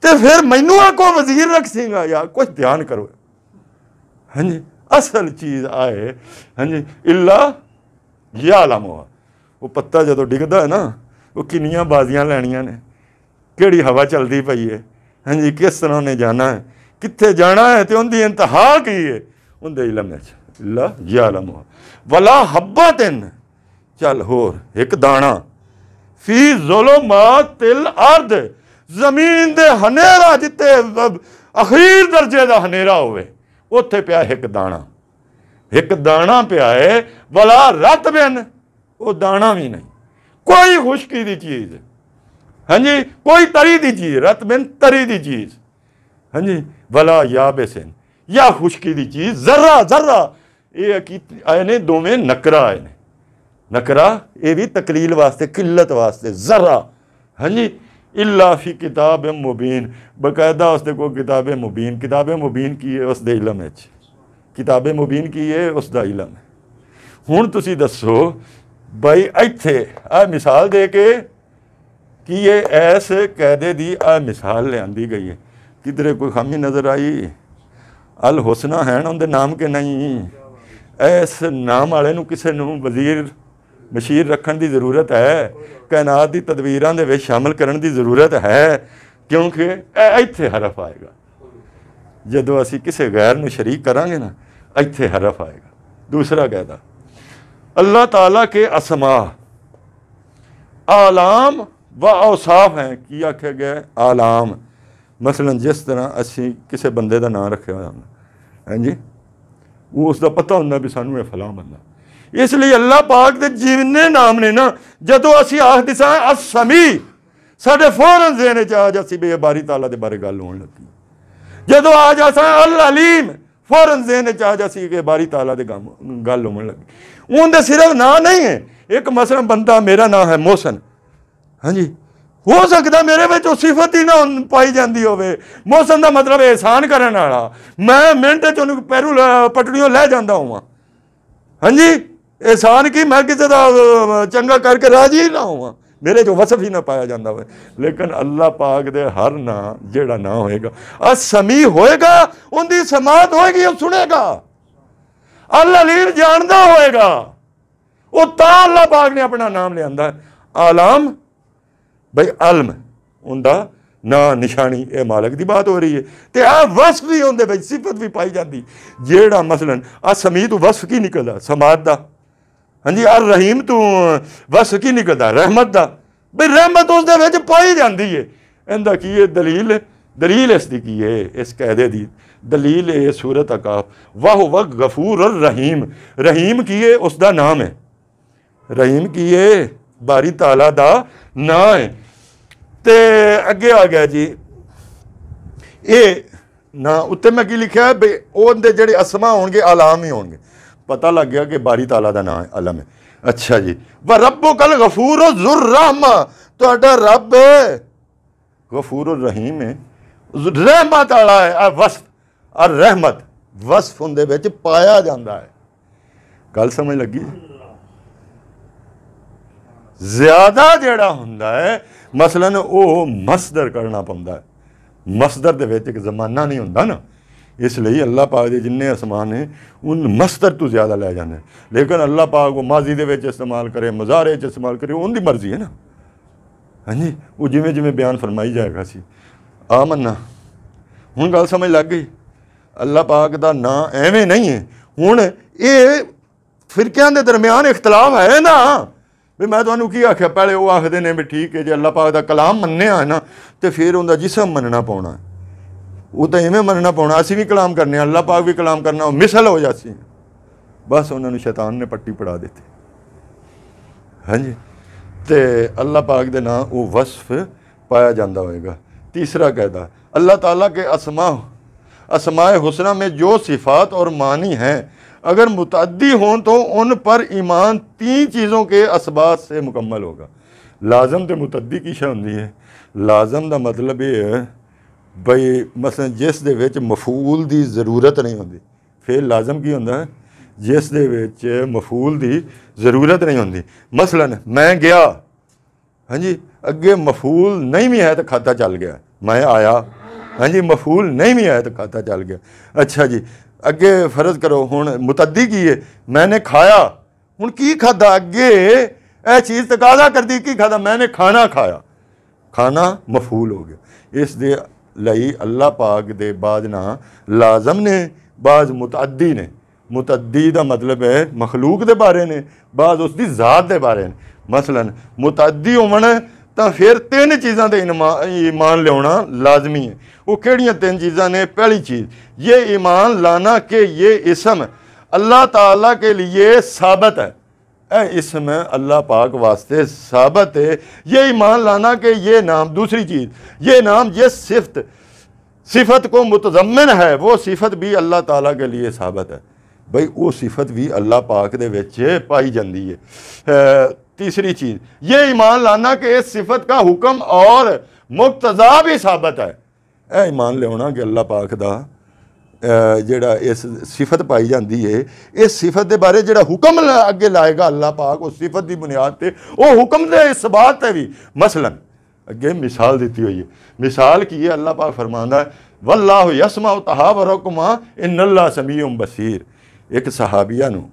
Speaker 1: ਤੇ ਫਿਰ ਮੈਨੂੰ ਆ ਕੋ ਵਜ਼ੀਰ ਰੱਖ ਸਿੰਘਾ ਯਾਰ ਕੁਝ ਧਿਆਨ ਕਰੋ हाँ जी असल चीज़ आए हाँ जी इला यह आलम हुआ ਉਹ ਪੱਤਾ ਜਦੋਂ ਡਿੱਗਦਾ ਹੈ ਨਾ ਉਹ ਕਿੰਨੀਆਂ ਬਾਜ਼ੀਆਂ ਲੈਣੀਆਂ ਨੇ ਕਿਹੜੀ ਹਵਾ ਚੱਲਦੀ ਪਈ ਹੈ ਹਾਂਜੀ ਕਿਸ ਤਰ੍ਹਾਂ ਨੇ ਜਾਣਾ ਹੈ ਕਿੱਥੇ ਜਾਣਾ ਹੈ ਤੇ ਉਹਦੀ ਇੰਤਹਾ ਕੀ ਹੈ ਉਹਦੇ ਇਲਮ ਵਿੱਚ ਲਾ ਯਾਲਮ ਵਲਾ ਹੱਬਤਨ ਚੱਲ ਹੋਰ ਇੱਕ ਦਾਣਾ ਫੀ ਜ਼ੁਲਮਾਤ ਤਿਲ ਅਰਦ ਜ਼ਮੀਨ ਦੇ ਹਨੇਰਾ ਜਿੱਤੇ ਅਖੀਰ ਦਰਜੇ ਦਾ ਹਨੇਰਾ ਹੋਵੇ ਉੱਥੇ ਪਿਆ ਇੱਕ ਦਾਣਾ ਇੱਕ ਦਾਣਾ ਪਿਆ ਹੈ ਵਲਾ ਰਤ ਬਿਨ ਉਹ ਦਾਣਾ ਵੀ ਨਹੀਂ ਕੋਈ ਖੁਸ਼ਕੀ ਦੀ ਚੀਜ਼ ਹਾਂਜੀ ਕੋਈ ਤਰੀ ਦੀ ਚੀਜ਼ ਰਤ ਬਿਨ ਤਰੀ ਦੀ ਚੀਜ਼ ਹਾਂਜੀ ਵਲਾ ਯਾਬਿਸਨ ਜਾਂ ਖੁਸ਼ਕੀ ਦੀ ਚੀਜ਼ ਜ਼ਰਾ ਜ਼ਰਾ ਇਹ ਆਏ ਨੇ ਦੋਵੇਂ ਨਕਰਾ ਆਏ ਨੇ ਨਕਰਾ ਇਹ ਵੀ ਤਕਲੀਲ ਵਾਸਤੇ ਕਿੱਲਤ ਵਾਸਤੇ ਜ਼ਰਾ ਹਾਂਜੀ इलाफ़ी किताब मुबीन बाकायदा उसने को किताब मुबीन किताब मुबीन की है उसद इलम है किताब मुबीन की है उसका इलम है ਹੁਣ ਤੁਸੀਂ ਦੱਸੋ ਬਈ ਇੱਥੇ ਆ ਮਿਸਾਲ ਦੇ ਕੇ ਕਿ ਇਹ ਐਸ ਕਾਇਦੇ ਦੀ ਆ ਮਿਸਾਲ ਲਿਆਂਦੀ ਗਈ ਹੈ ਕਿਧਰੇ ਕੋਈ ਖਾਮੀ ਨਜ਼ਰ ਆਈ ਅਲ ਹੁਸਨਾ ਹੈਣ ਉਹਦੇ ਨਾਮ ਕੇ ਨਹੀਂ ਐਸ ਨਾਮ ਵਾਲੇ ਨੂੰ ਕਿਸੇ ਨੂੰ ਵਜ਼ੀਰ मशीर ਰੱਖਣ की जरूरत है कैनात की तदवीर ਦੇ ਵਿੱਚ ਸ਼ਾਮਲ ਕਰਨ ਦੀ ਜ਼ਰੂਰਤ ਹੈ ਕਿਉਂਕਿ ਇੱਥੇ ਹਰਫ ਆਏਗਾ ਜਦੋਂ ਅਸੀਂ ਕਿਸੇ ਗੈਰ ਨੂੰ ਸ਼ਰੀਕ ਕਰਾਂਗੇ ਨਾ ਇੱਥੇ ਹਰਫ दूसरा कहता अल्लाह तला के असमा आलाम व औसाफ हैं कि आख्या गया आलाम मसलन जिस तरह असी किसी बंद का ना रखे हुआ हाँ जी वो उसका पता होंगे भी सानू फलां बंदा ਇਸ ਲਈ ਅੱਲਾਹ ਪਾਕ ਦੇ ਜਿੰਨੇ ਨਾਮ ਨੇ ਨਾ ਜਦੋਂ ਅਸੀਂ ਆਖਦੇ ਸਾਂ ਅਸਮੀ ਸਾਡੇ ਫੌਰਨ ਜ਼ਿਹਨ ਚ ਆ ਅਸੀਂ ਬੇਬਾਰੀ ਤਾਲਾ ਦੇ ਬਾਰੇ ਗੱਲ ਹੋਣ ਲੱਗੀ ਜਦੋਂ ਆ ਸਾਂ ਅਲ ਅਲੀਮ ਫੌਰਨ ਜ਼ਿਹਨ ਚ ਆ ਜਾਸੀ ਕਿ ਬਾਰੀ ਤਾਲਾ ਦੇ ਗੱਲ ਹੋਣ ਲੱਗੀ ਉਹਦੇ ਸਿਰਫ ਨਾਂ ਨਹੀਂ ਹੈ ਇੱਕ ਮਸਲਾ ਬੰਦਾ ਮੇਰਾ ਨਾਂ ਹੈ ਮੋਹਸਨ ਹਾਂਜੀ ਹੋ ਸਕਦਾ ਮੇਰੇ ਵਿੱਚ ਉਹ ਸਿਫਤ ਹੀ ਨਾ ਪਾਈ ਜਾਂਦੀ ਹੋਵੇ ਮੋਹਸਨ ਦਾ ਮਤਲਬ ਹੈ ਇਹਸਾਨ ਕਰਨ ਵਾਲਾ ਮੈਂ ਮਿੰਟ ਚ ਉਹਨੂੰ ਪੈਰੂ ਪਟੜੀਆਂ ਲੈ ਜਾਂਦਾ ਹਾਂ ਹਾਂਜੀ ਇਹਸਾਨ ਕੀ ਮੈਂ ਕਿਸੇ ਦਾ ਚੰਗਾ ਕਰਕੇ ਰਾਜੀ ਨਾ ਹੋਵਾਂ ਮੇਰੇ ਜੋ ਵਸਫ ਹੀ ਨਾ ਪਾਇਆ ਜਾਂਦਾ ਹੋਵੇ ਲੇਕਿਨ ਅੱਲਾਹ ਪਾਕ ਦੇ ਹਰ ਨਾਂ ਜਿਹੜਾ ਨਾਂ ਹੋਏਗਾ ਅਸ ਸਮੀ ਹੋਏਗਾ ਉਹਦੀ ਸਮਾਤ ਹੋਏਗੀ ਉਹ ਸੁਣੇਗਾ ਅੱਲਾ ਲੀਰ ਜਾਣਦਾ ਹੋਏਗਾ ਉਹ ਤਾਂ ਅੱਲਾਹ ਪਾਕ ਨੇ ਆਪਣਾ ਨਾਮ ਲਿਆਂਦਾ ਆਲਮ ਬਈ ਅਲਮ ਉਹਦਾ ਨਾ ਨਿਸ਼ਾਨੀ ਇਹ ਮਾਲਕ ਦੀ ਬਾਤ ਹੋ ਰਹੀ ਹੈ ਤੇ ਆ ਵਸਫ ਵੀ ਹੁੰਦੇ ਵਿੱਚ ਸਿਫਤ ਵੀ ਪਾਈ ਜਾਂਦੀ ਜਿਹੜਾ ਮਸਲਨ ਆ ਸਮੀਤ ਵਸਫ ਕੀ ਨਿਕਲਦਾ ਸਮਾਦ ਦਾ ਹਾਂਜੀ ਆ ਰਹੀਮ ਤੂੰ ਬਸ ਕੀ ਨਿਕਲਦਾ ਰਹਿਮਤ ਦਾ ਬਈ ਰਹਿਮਤ ਉਸ ਦੇ ਵਿੱਚ ਪਾਈ ਜਾਂਦੀ ਏ ਇਹਦਾ ਕੀ ਇਹ ਦਲੀਲ ਦਲੀਲ ਇਸ ਦੀ ਕੀ ਏ ਇਸ ਕਾਇਦੇ ਦੀ ਦਲੀਲ ਏ ਸੂਰਤ ਅਕਾਫ ਵਾਹ ਵਗ ਗਫੂਰ ਰਹੀਮ ਰਹੀਮ ਕੀ ਏ ਉਸ ਦਾ ਨਾਮ ਹੈ ਰਹੀਮ ਕੀ ਏ ਬਾਰੀ ਤਾਲਾ ਦਾ ਨਾਮ ਹੈ ਤੇ ਅੱਗੇ ਆ ਗਿਆ ਜੀ ਇਹ ਨਾ ਉੱਤੇ ਮੈਂ ਕੀ ਲਿਖਿਆ ਬਈ ਉਹਦੇ ਜਿਹੜੇ ਅਸਮਾ ਹੋਣਗੇ ਆਲਾਮ ਹੀ ਹੋਣਗੇ पता लग गया कि बारी तला का ना है अलम है अच्छा जी व रबो कल गफूर जुर रहमा तो रब गफूर रहीम है रहमत आला है आ वस्फ आ रहमत वस्फ उन पाया जाता है गल समझ लगी ज्यादा जड़ा हों मसलन वह मसदर करना पाता है मसदर के जमाना नहीं हों ना ਇਸ ਲਈ ਅੱਲਾਹ ਪਾਕ ਦੇ ਜਿੰਨੇ ਅਸਮਾਨ ਨੇ ਉਹਨ ਮਸਦਰ ਤੋਂ ਜ਼ਿਆਦਾ ਲੈ ਜਾਂਦੇ ਲੇਕਿਨ ਅੱਲਾਹ ਪਾਕ ਉਹ ਮਾਜ਼ੀ ਦੇ ਵਿੱਚ ਇਸਤੇਮਾਲ ਕਰੇ ਮਜ਼ਾਰੇ 'ਚ ਇਸਤੇਮਾਲ ਕਰੇ ਉਹਨ ਦੀ ਮਰਜ਼ੀ ਹੈ ਨਾ ਹਾਂਜੀ ਉਹ ਜਿਵੇਂ ਜਿਵੇਂ ਬਿਆਨ ਫਰਮਾਈ ਜਾਏਗਾ ਸੀ ਆਮਨਾ ਹੁਣ ਗੱਲ ਸਮਝ ਲੱਗ ਗਈ ਅੱਲਾਹ ਪਾਕ ਦਾ ਨਾਂ ਐਵੇਂ ਨਹੀਂ ਹੈ ਹੁਣ ਇਹ ਫਿਰਕਿਆਂ ਦੇ ਦਰਮਿਆਨ ਇਖਤਲਾਫ ਹੈ ਨਾ ਵੀ ਮੈਂ ਤੁਹਾਨੂੰ ਕੀ ਆਖਿਆ ਪਹਿਲੇ ਉਹ ਆਖਦੇ ਨੇ ਵੀ ਠੀਕ ਹੈ ਜੇ ਅੱਲਾਹ ਪਾਕ ਦਾ ਕਲਾਮ ਮੰਨਿਆ ਹੈ ਨਾ ਤੇ ਫਿਰ ਉਹਦਾ ਜਿਸਮ ਮੰਨਣਾ ਹੈ वो तो इवें मनना पौना असं भी कलाम करने अल्लाह पाक भी कलाम करना मिसल हो जाती बस उन्होंने शैतान ने पट्टी पड़ा दी हाँ जी तो अल्लाह पाक के नाम वो वसफ पाया जाता होगा तीसरा कहदा अल्लाह ताला के असमा असमाय हुसना में जो सिफात और मानी हैं अगर मुतदी हों तो उन पर ईमान तीन चीज़ों के इसबात से मुकम्मल होगा लाजम तो मुतदी की शह होंगी है लाजम का मतलब ये है ਬਈ ਮਸਲ ਜਿਸ ਦੇ ਵਿੱਚ ਮਫੂਲ ਦੀ ਜ਼ਰੂਰਤ ਨਹੀਂ ਹੁੰਦੀ ਫਿਰ ਲਾਜ਼ਮ ਕੀ ਹੁੰਦਾ ਜਿਸ ਦੇ ਵਿੱਚ ਮਫੂਲ ਦੀ ਜ਼ਰੂਰਤ ਨਹੀਂ ਹੁੰਦੀ ਮਸਲਨ ਮੈਂ ਗਿਆ ਹਾਂਜੀ ਅੱਗੇ ਮਫੂਲ ਨਹੀਂ ਵੀ ਹੈ ਤਾਂ ਖਾਤਾ ਚੱਲ ਗਿਆ ਮੈਂ ਆਇਆ ਹਾਂਜੀ ਮਫੂਲ ਨਹੀਂ ਵੀ ਹੈ ਤਾਂ ਖਾਤਾ ਚੱਲ ਗਿਆ ਅੱਛਾ ਜੀ ਅੱਗੇ ਫਰਜ਼ ਕਰੋ ਹੁਣ ਮੁਤੱਦੀ ਕੀ ਹੈ ਮੈਨੇ ਖਾਇਆ ਹੁਣ ਕੀ ਖਾਦਾ ਅੱਗੇ ਇਹ ਚੀਜ਼ ਤਕਾਜ਼ਾ ਕਰਦੀ ਕੀ ਖਾਦਾ ਮੈਨੇ ਖਾਣਾ ਖਾਇਆ ਖਾਣਾ ਮਫੂਲ ਹੋ ਗਿਆ ਇਸ ਦੇ ਲਈ ਅੱਲਾ ਪਾਕ ਦੇ ਬਾਜ਼ लाजम ने ਨੇ ਬਾਜ਼ ने ਨੇ मुतदी का मतलब है मखलूक के बारे ने बाद उसकी जात के बारे ने मसलन मुतदी होवन तो फिर तीन चीज़ों का इनमा ईमान लिया लाजमी है वो कि तीन चीज़ा ने पहली चीज़ ये ईमान लाना कि ये इसम अल्लाह तला के लिए साबित है इसमें अल्लाह पाक वास्ते साबित है ये ईमान लाना कि ये नाम दूसरी चीज़ ये नाम ये सिफत सिफत को मुतजमन है वो सिफत भी अल्लाह ताला के लिए साबित है भाई वो सिफत भी अल्लाह पाक दे विच पाई जाती है तीसरी चीज़ ये ईमान लाना कि इस सिफत का हुक्म और मुक्तजा भी साबित है ए ईमान लेना कि अल्लाह पाक का ਜਿਹੜਾ ਇਸ ਸਿਫਤ ਪਾਈ ਜਾਂਦੀ ਏ ਇਸ ਸਿਫਤ ਦੇ ਬਾਰੇ ਜਿਹੜਾ ਹੁਕਮ ਅੱਗੇ ਲਾਏਗਾ ਅੱਲਾਹ ਪਾਕ ਉਸ ਸਿਫਤ ਦੀ ਬੁਨਿਆਦ ਤੇ ਉਹ ਹੁਕਮ ਦੇ ਇਸਬਾਤ ਹੈ ਵੀ ਮਸਲਨ ਅੱਗੇ ਮਿਸਾਲ ਦਿੱਤੀ ਹੋਈ ਹੈ ਮਿਸਾਲ ਕੀ ਹੈ ਅੱਲਾਹ ਪਾਕ ਫਰਮਾਉਂਦਾ ਵੱਲਾਹੁ ਯਸਮਾਉ ਤਹਾਵਰਕੁਮਾ ਇਨੱਲਾ ਸਮੀਉਮ ਬਸੀਰ ਇੱਕ ਸਹਾਬੀਆ ਨੂੰ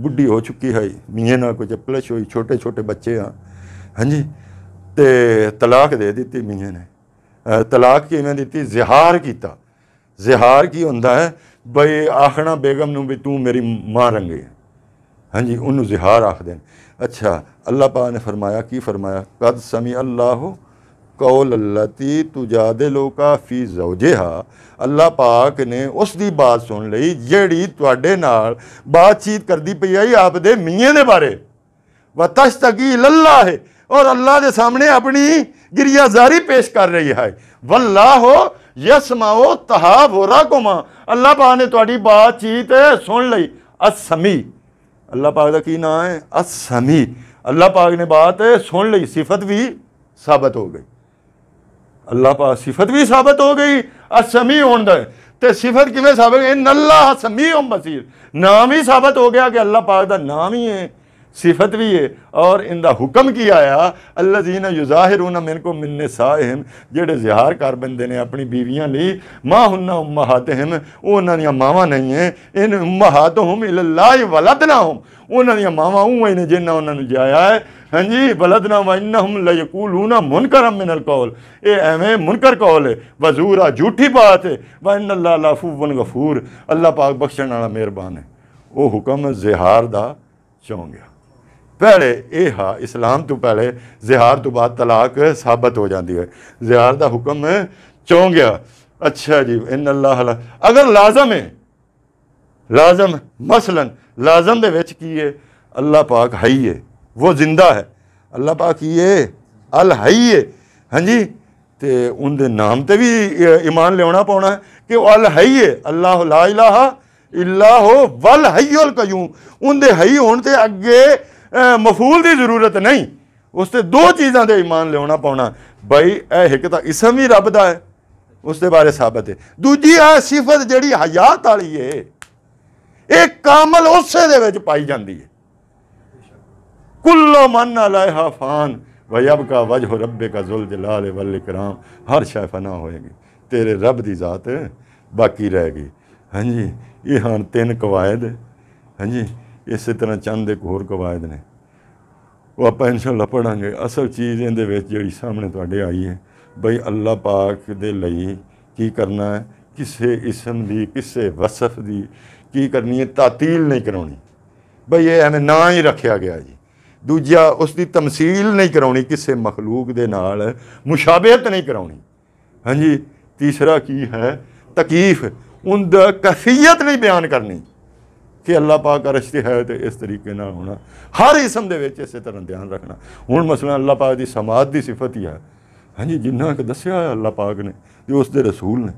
Speaker 1: ਬੁੱਢੀ ਹੋ ਚੁੱਕੀ ਹੈ ਮੀਆਂ ਨਾਲ ਕੋਈ ਚੱਪਲਸ਼ ਹੋਈ ਛੋਟੇ ਛੋਟੇ ਬੱਚੇ ਆ ਹਾਂਜੀ ਤੇ ਤਲਾਕ ਦੇ ਦਿੱਤੀ ਮੀਆਂ ਨੇ ਤਲਾਕ ਕਿਵੇਂ ਦਿੱਤੀ ਜ਼ਿਹਾਰ ਕੀਤਾ जिहार की होंगे है ਬਈ आखना बेगम ਨੂੰ ਵੀ ਤੂੰ ਮੇਰੀ हाँ जी उन्होंने जिहार आख हैं अच्छा अल्लाह पा ने फरमाया कि फरमाया कद समी अल्लाह कौलती दे का फी जोजे हा अल्लाह पाक ने उसकी बात सुन ली जड़ी थोड़े नाल बातचीत करती पी आई आपके मीए ने बारे व तश तकी लल्ला है और अल्लाह के सामने अपनी गिरियाजारी पेश कर रही है वल्ला हो यसमाओ तहा वोरा कोमा अल्लाह पा ने थोड़ी बातचीत सुन ली असमी अल्लाह पाक का की ना है असमी अल्लाह पाक ने बात सुन ली सिफत भी साबित हो गई अल्लाह पाक सिफत भी साबित हो गई असमी हो सिफत किमें साबित इन अल्लाह असमी ओम बसीर नाम ही साबित हो गया कि अल्लाह पाक का नाम ही है सिफत भी है और इन हुक्म की आया अल्लाह ने युजाहिर उन्हें मेरे को मिलने साहिम जेडे जिहार कर बंदे ने अपनी बीविया ली माँ उन्ना उम्मा हाथ हम उन्होंने मावं नहीं है इन उम्मा हाथ हम इला वलत ना हम उन्होंने मावं उवें ने जिन्ना उन्होंने जाया है हाँ जी बलद ना वाइन हम ना मुनकर मिनल कौल ये एवें मुनकर कौल है वजूरा झूठी बात है वाइन अल्लाह बन गफूर अल्लाह पाक बख्शन वाला मेहरबान है वह हुक्म जहार चौंक गया पहले यह हा इस्लाम तो पहले जिहार तो बाद तलाक साबित हो जाती है जिहार का हुक्म चौं गया अच्छा जी इन अल्लाह अगर लाजम है लाजम मसलन लाजम के की है अल्लाह पाक हई है वो जिंदा है अल्लाह पाक है अल हई है हाँ जी तो उनके नाम से भी ईमान लिया पौना है कि अल हई है अल्लाह ला इला इला हो वल हई अल कयूम उनके हई होने अगे ਮਫੂਲ ਦੀ ਜ਼ਰੂਰਤ ਨਹੀਂ ਉਸ ਤੇ ਦੋ ਚੀਜ਼ਾਂ ਦੇ ਈਮਾਨ ਲਿਆਉਣਾ ਪਾਉਣਾ ਬਈ ਇਹ ਇੱਕ ਤਾਂ ਇਸਮ ਹੀ ਰੱਬ ਦਾ ਹੈ ਉਸ ਦੇ ਬਾਰੇ ਸਾਬਤ ਹੈ ਦੂਜੀ ਆ ਸਿਫਤ ਜਿਹੜੀ ਹਯਾਤ ਵਾਲੀ ਏ ਇਹ ਕਾਮਲ ਉਸੇ ਦੇ ਵਿੱਚ ਪਾਈ ਜਾਂਦੀ ਹੈ ਕੁੱਲੋ ਮਨ ਅਲੈਹਾ ਫਾਨ ਵਯਬ ਕਾ ਵਜਹ ਰੱਬੇ ਕਾ ਜ਼ੁਲ ਜਲਾਲ ਵਲ ਇਕਰਾਮ ਹਰ ਸ਼ੈ ਫਨਾ ਹੋਏਗੀ ਤੇਰੇ ਰੱਬ ਦੀ ਜ਼ਾਤ ਬਾਕੀ ਰਹਿ ਗਈ ਹਾਂਜੀ ਇਹ ਹਨ ਤਿੰਨ ਕਵਾਇਦ ਹਾਂਜੀ ਇਸੇ ਤਰ੍ਹਾਂ ਚੰਦ ਦੇ ਹੋਰ ਕਵਾਇਦ ਨੇ ਉਹ ਆਪਾਂ ਇਨਸ਼ਾ ਅੱਲਾ ਪੜਾਂਗੇ ਅਸਲ ਚੀਜ਼ ਇਹਦੇ ਵਿੱਚ ਜਿਹੜੀ ਸਾਹਮਣੇ ਤੁਹਾਡੇ ਆਈ ਹੈ ਬਈ ਅੱਲਾ ਪਾਕ ਦੇ ਲਈ ਕੀ ਕਰਨਾ ਹੈ ਕਿਸੇ ਇਸਮ ਦੀ ਕਿਸੇ ਵਸਫ ਦੀ ਕੀ ਕਰਨੀ ਹੈ ਤਾਤੀਲ ਨਹੀਂ ਕਰਾਉਣੀ ਬਈ ਇਹ ਐਵੇਂ ਨਾਂ ਹੀ ਰੱਖਿਆ ਗਿਆ ਜੀ ਦੂਜਾ ਉਸ ਦੀ ਤਮਸੀਲ ਨਹੀਂ ਕਰਾਉਣੀ ਕਿਸੇ ਮਖਲੂਕ ਦੇ ਨਾਲ ਮੁਸ਼ਾਬਿਹਤ ਨਹੀਂ ਕਰਾਉਣੀ ਹਾਂਜੀ ਤੀਸਰਾ ਕੀ ਹੈ ਤਕੀਫ ਉਹਦਾ ਕਫੀਅਤ ਨਹੀਂ ਬਿਆਨ ਕਰਨੀ ਕਿ ਅੱਲਾਹ ਪਾਕ ਅਰਸ਼ ਤੇ ਹੈ ਤੇ ਇਸ ਤਰੀਕੇ ਨਾਲ ਹੋਣਾ ਹਰ ਇਸਮ ਦੇ ਵਿੱਚ ਇਸੇ ਤਰ੍ਹਾਂ ਧਿਆਨ ਰੱਖਣਾ ਹੁਣ ਮਸਲਾ ਅੱਲਾਹ ਪਾਕ ਦੀ ਸਮਾਦ ਦੀ ਸਿਫਤ ਹੀ ਹੈ ਹਾਂਜੀ ਜਿੰਨਾ ਕਿ ਦੱਸਿਆ ਹੈ ਅੱਲਾਹ ਪਾਕ ਨੇ ਤੇ ਉਸ ਦੇ ਰਸੂਲ ਨੇ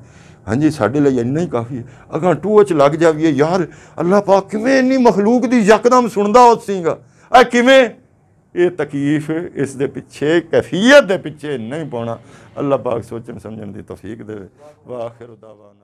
Speaker 1: ਹਾਂਜੀ ਸਾਡੇ ਲਈ ਇੰਨਾ ਹੀ ਕਾਫੀ ਹੈ ਅਗਾਂ ਟੂਹ ਲੱਗ ਜਾਵੀਏ ਯਾਰ ਅੱਲਾਹ ਪਾਕ ਕਿਵੇਂ ਇੰਨੀ ਮਖਲੂਕ ਦੀ ਯਕਦਮ ਸੁਣਦਾ ਹੋ ਸੀਗਾ ਆ ਕਿਵੇਂ ਇਹ ਤਕੀਫ ਇਸ ਦੇ ਪਿੱਛੇ ਕੈਫੀਅਤ ਦੇ ਪਿੱਛੇ ਨਹੀਂ ਪਾਉਣਾ ਅੱਲਾਹ ਪਾਕ ਸੋਚਣ ਸਮਝਣ ਦੀ ਤੌਫੀਕ ਦੇਵੇ ਵਾਖਿਰ ਦਾਵਾ